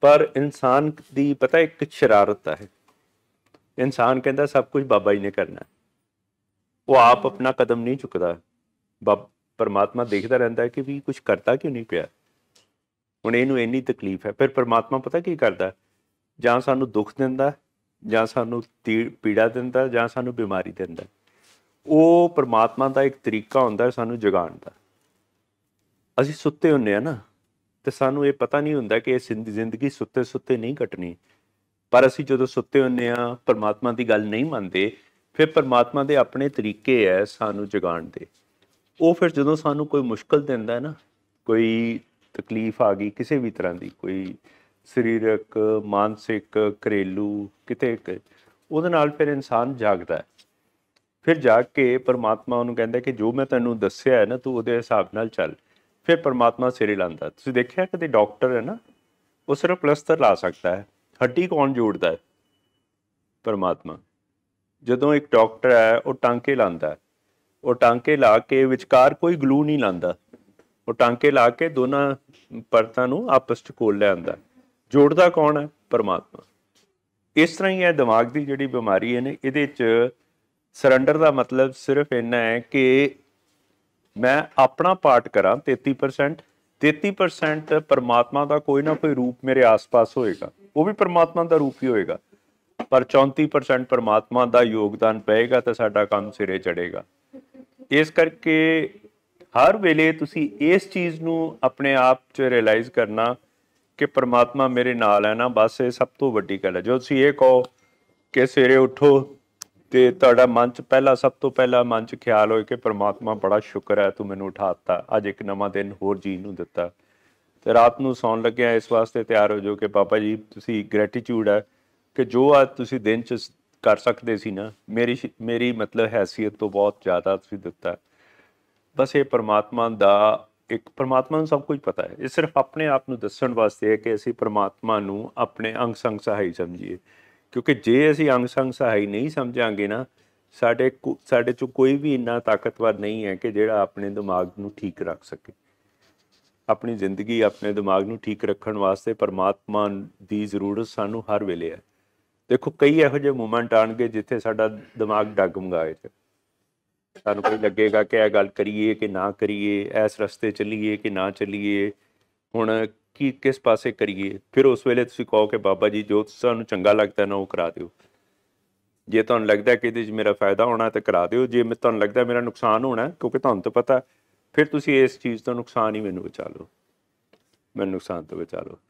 ਪਰ ਇਨਸਾਨ ਦੀ ਪਤਾ ਇੱਕ ਸ਼ਰਾਰਤ ਹੈ ਇਨਸਾਨ ਕਹਿੰਦਾ ਸਭ ਕੁਝ ਬਾਬਾ ਜੀ ਨੇ ਕਰਨਾ ਉਹ ਆਪ ਆਪਣਾ ਕਦਮ ਨਹੀਂ ਚੁੱਕਦਾ ਬਾਬ ਪਰਮਾਤਮਾ ਦੇਖਦਾ ਰਹਿੰਦਾ ਹੈ ਕਿ ਵੀ ਕੁਝ ਕਰਤਾ ਕਿਉਂ ਨਹੀਂ ਪਿਆ ਹੁਣ ਇਹਨੂੰ ਇੰਨੀ ਤਕਲੀਫ ਹੈ ਫਿਰ ਪਰਮਾਤਮਾ ਪਤਾ ਕੀ ਕਰਦਾ ਜਾਂ ਸਾਨੂੰ ਦੁੱਖ ਦਿੰਦਾ ਜਾਂ ਸਾਨੂੰ ਪੀੜਾ ਦਿੰਦਾ ਜਾਂ ਸਾਨੂੰ ਬਿਮਾਰੀ ਦਿੰਦਾ ਉਹ ਪਰਮਾਤਮਾ ਦਾ ਇੱਕ ਤਰੀਕਾ ਹੁੰਦਾ ਸਾਨੂੰ ਜਗਾਉਣ ਦਾ ਅਸੀਂ ਸੁੱਤੇ ਹੁੰਨੇ ਆ ਨਾ ਤੇ ਸਾਨੂੰ ਇਹ ਪਤਾ ਨਹੀਂ ਹੁੰਦਾ ਕਿ ਇਹ ਜ਼ਿੰਦਗੀ ਸੁੱਤੇ ਸੁੱਤੇ ਨਹੀਂ ਕੱਟਣੀ ਪਰ ਅਸੀਂ ਜਦੋਂ ਸੁੱਤੇ ਹੁੰਨੇ ਆ ਪਰਮਾਤਮਾ ਦੀ ਗੱਲ ਨਹੀਂ ਮੰਨਦੇ ਫਿਰ ਪਰਮਾਤਮਾ ਦੇ ਆਪਣੇ ਤਰੀਕੇ ਐ ਸਾਨੂੰ ਜਗਾਉਣ ਦੇ ਉਹ ਫਿਰ ਜਦੋਂ ਸਾਨੂੰ ਕੋਈ ਮੁਸ਼ਕਲ ਦਿੰਦਾ ਹੈ ਨਾ ਕੋਈ ਤਕਲੀਫ ਆ ਗਈ ਕਿਸੇ ਵੀ ਤਰ੍ਹਾਂ ਦੀ ਕੋਈ ਸਰੀਰਕ ਮਾਨਸਿਕ ਘਰੇਲੂ ਕਿਤੇ ਉਹਦੇ ਨਾਲ ਫਿਰ ਇਨਸਾਨ ਜਾਗਦਾ ਹੈ ਫਿਰ ਜਾਗ ਕੇ ਪਰਮਾਤਮਾ ਉਹਨੂੰ ਕਹਿੰਦਾ ਕਿ ਜੋ ਮੈਂ ਤੈਨੂੰ ਦੱਸਿਆ ਹੈ ਨਾ ਤੂੰ ਉਹਦੇ ਹਿਸਾਬ ਨਾਲ ਚੱਲ ਫਿਰ ਪਰਮਾਤਮਾ ਸਿਰੇ ਲਾਂਦਾ ਤੁਸੀਂ ਦੇਖਿਆ ਕਿ ਡਾਕਟਰ ਹੈ ਨਾ ਉਹ ਸਿਰਫ ਪਲਸਟਰ ਲਾ ਸਕਦਾ ਹੈ ਹੱਡੀ ਕੌਣ ਜੋੜਦਾ ਹੈ ਪਰਮਾਤਮਾ ਜਦੋਂ ਇੱਕ ਡਾਕਟਰ ਹੈ ਉਹ ਟਾਂਕੇ ਲਾਂਦਾ ਉਹ ਟਾਂਕੇ ਲਾ ਕੇ ਵਿਚਕਾਰ ਕੋਈ ਗਲੂ ਨਹੀਂ ਲਾਂਦਾ ਉਹ ਟਾਂਕੇ ਲਾ ਕੇ ਦੋਨਾਂ ਪਰਤਾਂ ਨੂੰ ਆਪਸ ਵਿੱਚ ਕੋਲ ਲਿਆਂਦਾ ਜੋੜਦਾ ਕੌਣ ਹੈ ਪਰਮਾਤਮਾ ਇਸ ਤਰ੍ਹਾਂ ਹੀ ਇਹ ਦਿਮਾਗ ਦੀ ਜਿਹੜੀ ਬਿਮਾਰੀ ਹੈ ਨੇ ਇਹਦੇ ਚ ਸਰੈਂਡਰ ਦਾ ਮਤਲਬ ਸਿਰਫ ਇੰਨਾ ਹੈ ਕਿ ਮੈਂ ਆਪਣਾ ਪਾਰਟ ਕਰਾਂ 33% 33% ਪਰਮਾਤਮਾ ਦਾ ਕੋਈ ਨਾ ਕੋਈ ਰੂਪ ਮੇਰੇ ਆਸ-ਪਾਸ ਹੋਏਗਾ ਉਹ ਵੀ ਪਰਮਾਤਮਾ ਦਾ ਰੂਪ ਹੀ ਹੋਏਗਾ ਪਰ 34% ਪਰਮਾਤਮਾ ਦਾ ਯੋਗਦਾਨ ਪਏਗਾ ਤਾਂ ਸਾਡਾ ਕੰਮ ਸਿਰੇ ਚੜੇਗਾ ਇਸ ਕਰਕੇ ਹਰ ਵੇਲੇ ਤੁਸੀਂ ਇਸ ਚੀਜ਼ ਨੂੰ ਆਪਣੇ ਆਪ 'ਚ ਰਿਅਲਾਈਜ਼ ਕਰਨਾ ਕਿ ਪਰਮਾਤਮਾ ਮੇਰੇ ਨਾਲ ਹੈ ਨਾ ਬਸ ਇਹ ਸਭ ਤੋਂ ਵੱਡੀ ਗੱਲ ਹੈ ਜੋ ਤੁਸੀਂ ਇਹ ਕਹੋ ਕਿ ਸਵੇਰੇ ਉਠੋ ਤੇ ਤੁਹਾਡਾ ਮਨ ਚ ਪਹਿਲਾ ਸਭ ਤੋਂ ਪਹਿਲਾ ਮਨ ਚ ਖਿਆਲ ਹੋਏ ਕਿ ਪ੍ਰਮਾਤਮਾ ਬੜਾ ਸ਼ੁਕਰ ਹੈ ਤੂੰ ਮੈਨੂੰ ਉਠਾਤਾ ਅੱਜ ਇੱਕ ਨਵਾਂ ਦਿਨ ਹੋਰ ਜੀਣ ਨੂੰ ਦਿੱਤਾ ਤੇ ਰਾਤ ਨੂੰ ਸੌਣ ਲੱਗਿਆ ਇਸ ਵਾਸਤੇ ਤਿਆਰ ਹੋ ਜੋ ਕਿ ਪਾਪਾ ਜੀ ਤੁਸੀਂ ਗ੍ਰੈਟੀਟਿਊਡ ਹੈ ਕਿ ਜੋ ਅੱਜ ਤੁਸੀਂ ਦਿਨ ਚ ਕਰ ਸਕਦੇ ਸੀ ਨਾ ਮੇਰੀ ਮੇਰੀ ਮਤਲਬ ਹیثیت ਤੋਂ ਬਹੁਤ ਜ਼ਿਆਦਾ ਤੁਸੀਂ ਦਿੱਤਾ ਬਸ ਇਹ ਪ੍ਰਮਾਤਮਾ ਦਾ ਇੱਕ ਪ੍ਰਮਾਤਮਾ ਨੂੰ ਸਭ ਕੁਝ ਪਤਾ ਹੈ ਇਹ ਸਿਰਫ ਆਪਣੇ ਆਪ ਨੂੰ ਦੱਸਣ ਵਾਸਤੇ ਹੈ ਕਿ ਅਸੀਂ ਪ੍ਰਮਾਤਮਾ ਨੂੰ ਆਪਣੇ ਅੰਗ ਸੰਗ ਸਹਾਈ ਸਮਝੀਏ ਕਿਉਂਕਿ ਜੇ ਅਸੀਂ ਅੰਗ ਸੰਗ ਸਹਾਈ ਨਹੀਂ ਸਮਝਾਂਗੇ ਨਾ ਸਾਡੇ ਸਾਡੇ ਚ ਕੋਈ ਵੀ ਇੰਨਾ ਤਾਕਤਵਰ ਨਹੀਂ ਹੈ ਕਿ ਜਿਹੜਾ ਆਪਣੇ ਦਿਮਾਗ ਨੂੰ ਠੀਕ ਰੱਖ ਸਕੇ ਆਪਣੀ ਜ਼ਿੰਦਗੀ ਆਪਣੇ ਦਿਮਾਗ ਨੂੰ ਠੀਕ ਰੱਖਣ ਵਾਸਤੇ ਪਰਮਾਤਮਾ ਦੀ ਜ਼ਰੂਰਤ ਸਾਨੂੰ ਹਰ ਵੇਲੇ ਹੈ ਦੇਖੋ ਕਈ ਇਹੋ ਜਿਹੇ ਮੂਮੈਂਟ ਆਣਗੇ ਜਿੱਥੇ ਸਾਡਾ ਦਿਮਾਗ ਡਗਮਗਾਏ ਤੇ ਸਾਨੂੰ ਕੋਈ ਲੱਗੇਗਾ ਕਿ ਇਹ ਗੱਲ ਕਰੀਏ ਕਿ ਨਾ ਕਰੀਏ ਇਸ ਰਸਤੇ ਚੱਲੀਏ ਕਿ ਨਾ ਚੱਲੀਏ ਹੁਣ ਕਿ ਕਿਸ ਪਾਸੇ ਕਰੀਏ ਫਿਰ ਉਸ ਵੇਲੇ ਤੁਸੀਂ ਕਹੋ ਕਿ ਬਾਬਾ ਜੀ ਜੋ ਤੁਹਾਨੂੰ ਚੰਗਾ ਲੱਗਦਾ ਨਾ ਉਹ ਕਰਾ ਦਿਓ ਜੇ ਤੁਹਾਨੂੰ ਲੱਗਦਾ ਕਿ ਇਹਦੇ ਵਿੱਚ ਮੇਰਾ ਫਾਇਦਾ ਹੋਣਾ ਤਾਂ ਕਰਾ ਦਿਓ ਜੇ ਮੈਨੂੰ ਤੁਹਾਨੂੰ ਲੱਗਦਾ ਮੇਰਾ ਨੁਕਸਾਨ ਹੋਣਾ ਕਿਉਂਕਿ ਤੁਹਾਨੂੰ ਤਾਂ ਪਤਾ ਫਿਰ ਤੁਸੀਂ ਇਸ ਚੀਜ਼ ਤੋਂ ਨੁਕਸਾਨ ਹੀ ਮੈਨੂੰ ਬਚਾ ਲਓ ਮੈਨੂੰ ਨੁਕਸਾਨ ਤੋਂ ਬਚਾ ਲਓ